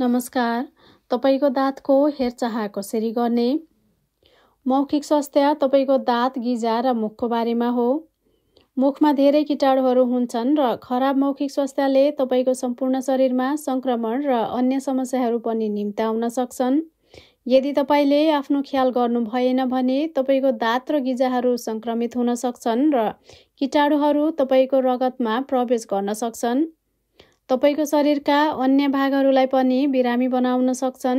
नमस्कार तपाईँको दाँतको हेरचाह कसरी गर्ने मौखिक स्वास्थ्य तपाईँको दाँत गिजा र मुखको बारेमा हो मुखमा धेरै किटाणुहरू हुन्छन् र खराब मौखिक स्वास्थ्यले तपाईँको सम्पूर्ण शरीरमा सङ्क्रमण र अन्य समस्याहरू पनि निम्त्याउन सक्छन् यदि तपाईँले आफ्नो ख्याल गर्नु भएन भने तपाईँको दाँत र गिजाहरू सङ्क्रमित हुन सक्छन् र किटाणुहरू तपाईँको रगतमा प्रवेश गर्न सक्छन् तपाईँको शरीरका अन्य भागहरूलाई पनि बिरामी बनाउन सक्छन्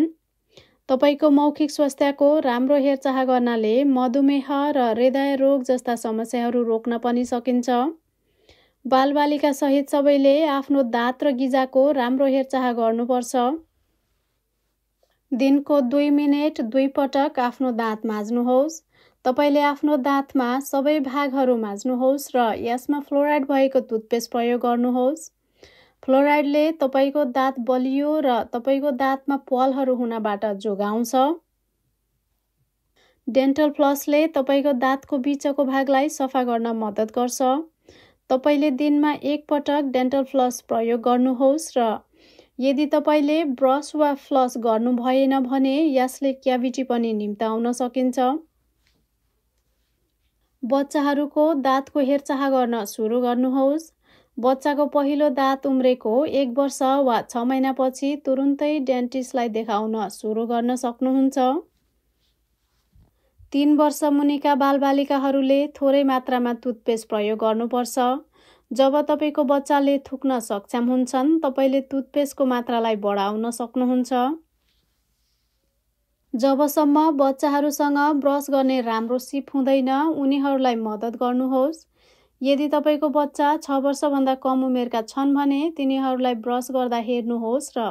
तपाईँको मौखिक स्वास्थ्यको राम्रो हेरचाह गर्नाले मधुमेह र हृदय रोग जस्ता समस्याहरू रोक्न पनि सकिन्छ बालबालिका सहित सबैले आफ्नो दाँत र गिजाको राम्रो हेरचाह गर्नुपर्छ दिनको दुई मिनट दुई पटक आफ्नो दाँत माझ्नुहोस् तपाईँले आफ्नो दाँतमा सबै भागहरू माझ्नुहोस् र यसमा फ्लोराइड भएको टुथपेस्ट प्रयोग गर्नुहोस् फ्लोराइडले तपाईँको दाँत बलियो र तपाईँको दाँतमा पालहरू हुनबाट जोगाउँछ डेन्टल फ्लसले तपाईँको दाँतको बिचको भागलाई सफा गर्न मद्दत गर्छ तपाईँले दिनमा एकपटक डेन्टल फ्लस प्रयोग गर्नुहोस् र यदि तपाईँले ब्रस वा फ्लस गर्नु भएन भने यसले क्याभिटी पनि निम्ताउन सकिन्छ बच्चाहरूको दाँतको हेरचाह गर्न सुरु गर्नुहोस् बच्चाको पहिलो दाँत उम्रेको एक वर्ष वा छ महिनापछि तुरुन्तै डेन्टिस्टलाई देखाउन सुरु गर्न सक्नुहुन्छ तिन वर्ष मुनिका बालबालिकाहरूले थोरै मात्रामा टुथपेस्ट प्रयोग गर्नुपर्छ जब तपाईँको बच्चाले थुक्न सक्षम हुन्छन् तपाईँले टुथपेस्टको मात्रालाई बढाउन सक्नुहुन्छ जबसम्म बच्चाहरूसँग ब्रस गर्ने राम्रो सिप हुँदैन उनीहरूलाई मद्दत गर्नुहोस् यदि तपाईँको बच्चा छ वर्षभन्दा कम उमेरका छन् भने तिनीहरूलाई ब्रस गर्दा हेर्नुहोस् र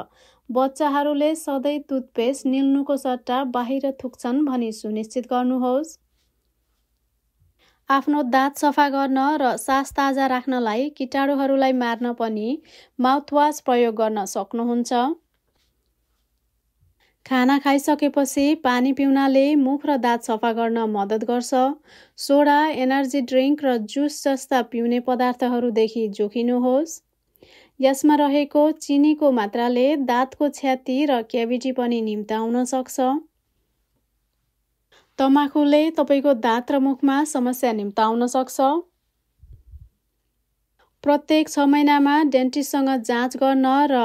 बच्चाहरूले सधैँ टुथपेस्ट निल्नुको सट्टा बाहिर थुक्छन् भनी सुनिश्चित गर्नुहोस् आफ्नो दाँत सफा गर्न र सास ताजा राख्नलाई किटाणुहरूलाई मार्न पनि माउथवास प्रयोग गर्न सक्नुहुन्छ खाना खाइसकेपछि पानी पिउनाले मुख र दाँत सफा गर्न मद्दत गर्छ सोडा एनर्जी ड्रिङ्क र जुस जस्ता पिउने पदार्थहरूदेखि जोखिनुहोस् यसमा रहेको चिनीको मात्राले दाँतको क्षति र क्याभिटी पनि निम्ताउन सक्छ तमाखुले तपाईँको दाँत र मुखमा समस्या निम्ताउन सक्छ प्रत्येक छ महिनामा डेन्टिस्टसँग जाँच गर्न र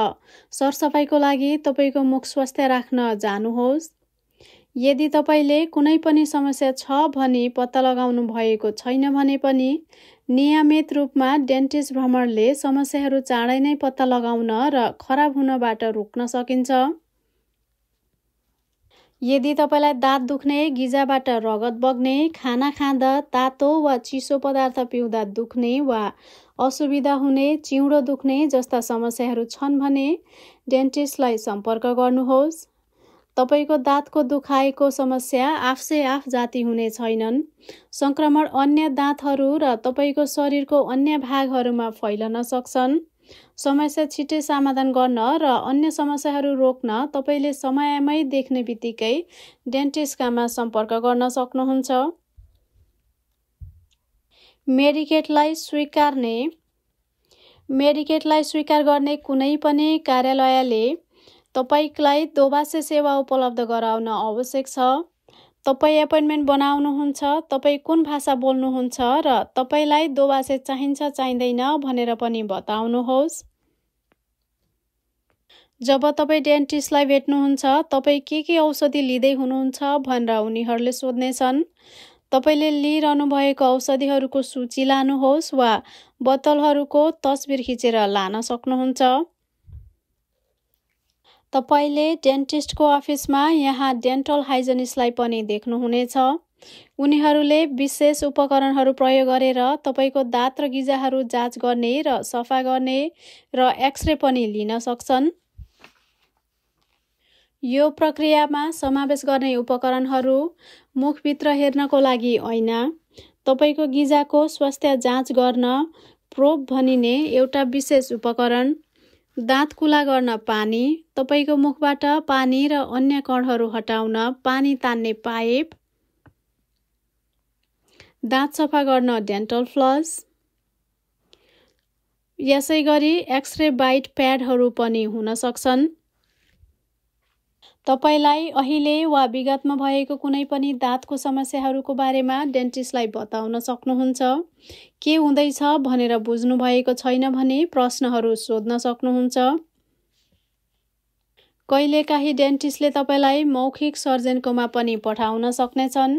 सरसफाइको लागि तपाईँको मुख स्वास्थ्य राख्न जानुहोस् यदि तपाईँले कुनै पनि समस्या छ भने पत्ता लगाउनु भएको छैन भने पनि नियमित रूपमा डेन्टिस्ट भ्रमणले समस्याहरू चाँडै नै पत्ता लगाउन र खराब हुनबाट रोक्न सकिन्छ यदि तपाईँलाई दाँत दुख्ने गिजाबाट रगत बग्ने खाना खाँदा तातो वा चिसो पदार्थ पिउँदा दुख्ने वा असुविधा हुने चिउँडो दुख्ने जस्ता समस्याहरू छन् भने डेन्टिस्टलाई सम्पर्क गर्नुहोस् तपाईँको दाँतको दुखाएको समस्या आफसे आफ जाति हुने छैनन् सङ्क्रमण अन्य दाँतहरू र तपाईँको शरीरको अन्य भागहरूमा फैलन सक्छन् समस्या छिटै समाधान गर्न र अन्य समस्याहरू रोक्न तपाईँले समयमै देख्ने बित्तिकै डेन्टिस्टकामा सम्पर्क गर्न सक्नुहुन्छ मेडिकेटलाई स्वीकार्ने मेडिकेटलाई स्वीकार गर्ने कुनै पनि कार्यालयले तपाईँलाई दोबासे सेवा उपलब्ध गराउन आवश्यक छ तपाईँ एपोइन्टमेन्ट बनाउनुहुन्छ तपाईँ कुन भाषा बोल्नुहुन्छ र तपाईँलाई दोभाषे चाहिन्छ चाहिँदैन भनेर पनि बताउनुहोस् जब तपाईँ डेन्टिस्टलाई भेट्नुहुन्छ तपाईँ के के औषधि लिँदै हुनुहुन्छ भनेर उनीहरूले सोध्नेछन् तपाईँले लिइरहनु भएको औषधिहरूको सूची लानुहोस् वा बोतलहरूको तस्बिर खिचेर लान सक्नुहुन्छ तपाईँले डेन्टिस्टको अफिसमा यहाँ डेन्टल हाइजेनिस्टलाई पनि देख्नुहुनेछ उनीहरूले विशेष उपकरणहरू प्रयोग गरेर तपाईँको दाँत र गिजाहरू जाँच गर्ने र सफा गर्ने र एक्सरे पनि लिन सक्छन् यो प्रक्रियामा समावेश गर्ने उपकरणहरू मुखभित्र हेर्नको लागि ऐना तपाईँको गिजाको स्वास्थ्य जाँच गर्न प्रोप भनिने एउटा विशेष उपकरण दाँत कुला गर्न पानी तपाईँको मुखबाट पानी र अन्य कणहरू हटाउन पानी तान्ने पाइप दाँत सफा गर्न डेन्टल फ्लस यसै गरी एक्सरे बाइट प्याडहरू पनि हुन सक्छन् तपाईँलाई अहिले वा विगतमा भएको कुनै पनि दाँतको समस्याहरूको बारेमा डेन्टिस्टलाई बताउन सक्नुहुन्छ के हुँदैछ भनेर बुझ्नुभएको छैन भने प्रश्नहरू सोध्न सक्नुहुन्छ कहिलेकाहीँ डेन्टिस्टले तपाईँलाई मौखिक सर्जनकोमा पनि पठाउन सक्नेछन्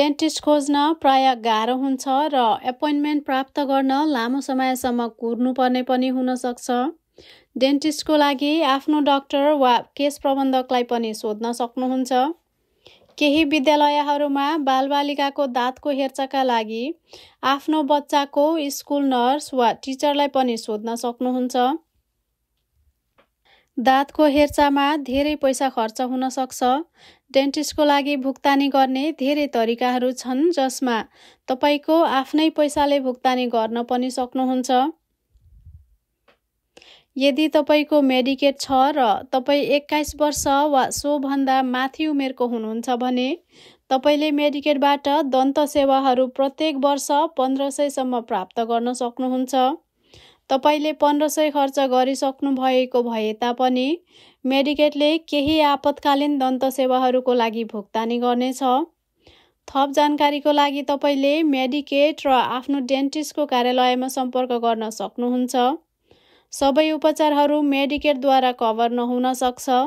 डेन्टिस्ट खोज्न प्राय गाह्रो हुन्छ र एपोइन्टमेन्ट प्राप्त गर्न लामो समयसम्म कुर्नुपर्ने पनि हुनसक्छ डेन्टिस्टको लागि आफ्नो डाक्टर वा केस प्रबन्धकलाई पनि सोध्न सक्नुहुन्छ केही विद्यालयहरूमा बालबालिकाको दाँतको हेरचाहका लागि आफ्नो बच्चाको स्कुल नर्स वा टिचरलाई पनि सोध्न सक्नुहुन्छ दाँतको हेरचाहमा धेरै पैसा खर्च हुन सक्छ डेन्टिस्टको लागि भुक्तानी गर्ने धेरै तरिकाहरू छन् जसमा तपाईँको आफ्नै पैसाले भुक्तानी गर्न पनि सक्नुहुन्छ यदि तपाईँको मेडिकेट छ र तपाईँ एक्काइस वर्ष वा सोभन्दा माथि उमेरको हुनुहुन्छ भने तपाईँले मेडिकेटबाट दन्त सेवाहरू प्रत्येक वर्ष पन्ध्र सयसम्म प्राप्त गर्न सक्नुहुन्छ तपाईँले पन्ध्र सय खर्च गरिसक्नु भएको भए तापनि मेडिकेटले केही आपतकालीन दन्त सेवाहरूको लागि भुक्तानी गर्नेछ थप जानकारीको लागि तपाईँले मेडिकेट र आफ्नो डेन्टिस्टको कार्यालयमा सम्पर्क गर्न सक्नुहुन्छ सबै उपचारहरू मेडिकेटद्वारा कभर नहुन सक्छ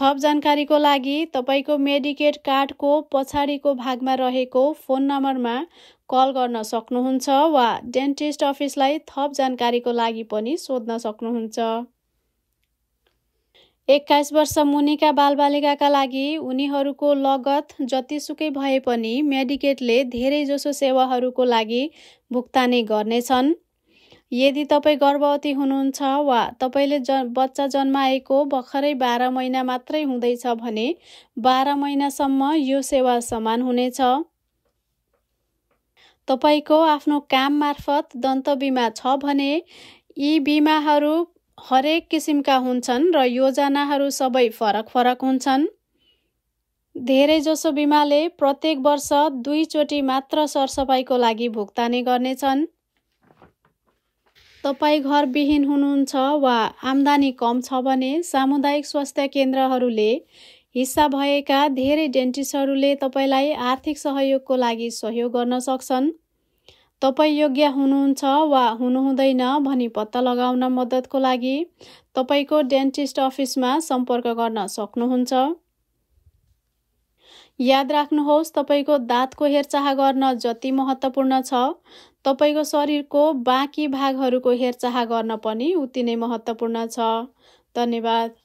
थप जानकारीको लागि तपाईँको मेडिकेट कार्डको पछाडिको भागमा रहेको फोन नम्बरमा कल गर्न सक्नुहुन्छ वा डेन्टिस्ट अफिसलाई थप जानकारीको लागि पनि सोध्न सक्नुहुन्छ एक्काइस वर्ष मुनिका बालबालिकाका लागि उनीहरूको लगत जतिसुकै भए पनि मेडिकेटले धेरैजसो सेवाहरूको लागि भुक्तानी गर्नेछन् यदि तपाईँ गर्भवती हुनुहुन्छ वा तपाईँले ज बच्चा जन्माएको भर्खरै बाह्र महिना मात्रै हुँदैछ भने बाह्र महिनासम्म यो सेवा समान हुनेछ तपाईँको आफ्नो काम मार्फत दन्त बिमा छ भने यी बिमाहरू हरेक किसिमका हुन्छन् र योजनाहरू सबै फरक फरक हुन्छन् धेरैजसो बिमाले प्रत्येक वर्ष दुईचोटि मात्र सरसफाइको लागि भुक्तानी गर्नेछन् तपाईँ घरविहीन हुनुहुन्छ वा आम्दानी कम छ भने सामुदायिक स्वास्थ्य केन्द्रहरूले हिस्सा भएका धेरै डेन्टिस्टहरूले तपाईँलाई आर्थिक सहयोगको लागि सहयोग गर्न सक्छन् तपाईँ योग्य हुनुहुन्छ वा हुनुहुँदैन भनी पत्ता लगाउन मद्दतको लागि तपाईँको डेन्टिस्ट अफिसमा सम्पर्क गर्न सक्नुहुन्छ याद राख्नुहोस् तपाईँको दाँतको हेरचाह गर्न जति महत्त्वपूर्ण छ तपाईँको शरीरको बाँकी भागहरूको हेरचाह गर्न पनि उति नै महत्त्वपूर्ण छ धन्यवाद